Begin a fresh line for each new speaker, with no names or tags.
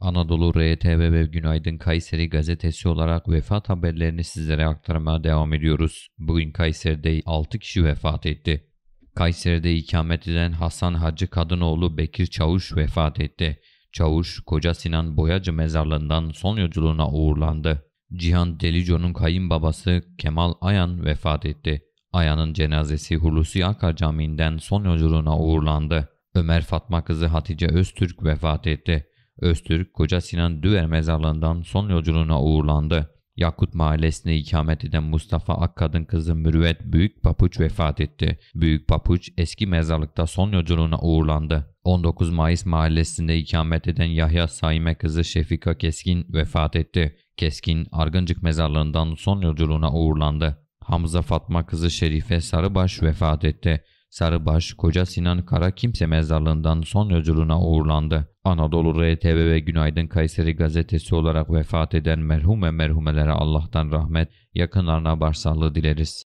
Anadolu RTV ve Günaydın
Kayseri gazetesi olarak vefat haberlerini sizlere aktarmaya devam ediyoruz. Bugün Kayseri'de 6 kişi vefat etti. Kayseri'de ikamet eden Hasan Hacı Kadınoğlu Bekir Çavuş vefat etti. Çavuş, Koca Sinan Boyacı mezarlığından son yolculuğuna uğurlandı. Cihan Delico'nun kayınbabası Kemal Ayan vefat etti. Ayan'ın cenazesi Hulusi Akar Camii'nden son yolculuğuna uğurlandı. Ömer Fatma kızı Hatice Öztürk vefat etti. Öztürk, Koca Sinan Düver mezarlığından son yolculuğuna uğurlandı. Yakut mahallesinde ikamet eden Mustafa Akkad'ın kızı Mürüvvet Büyük Papuç vefat etti. Büyük Papuç eski mezarlıkta son yolculuğuna uğurlandı. 19 Mayıs mahallesinde ikamet eden Yahya Saime kızı Şefika Keskin vefat etti. Keskin Argıncık mezarlığından son yolculuğuna uğurlandı. Hamza Fatma kızı Şerife Sarıbaş vefat etti. Sarıbaş, Koca Sinan Kara Kimse mezarlığından son yolculuğuna uğurlandı. Anadolu RTV ve Günaydın Kayseri gazetesi olarak vefat eden merhum ve merhumelere Allah'tan rahmet, yakınlarına başsağlığı dileriz.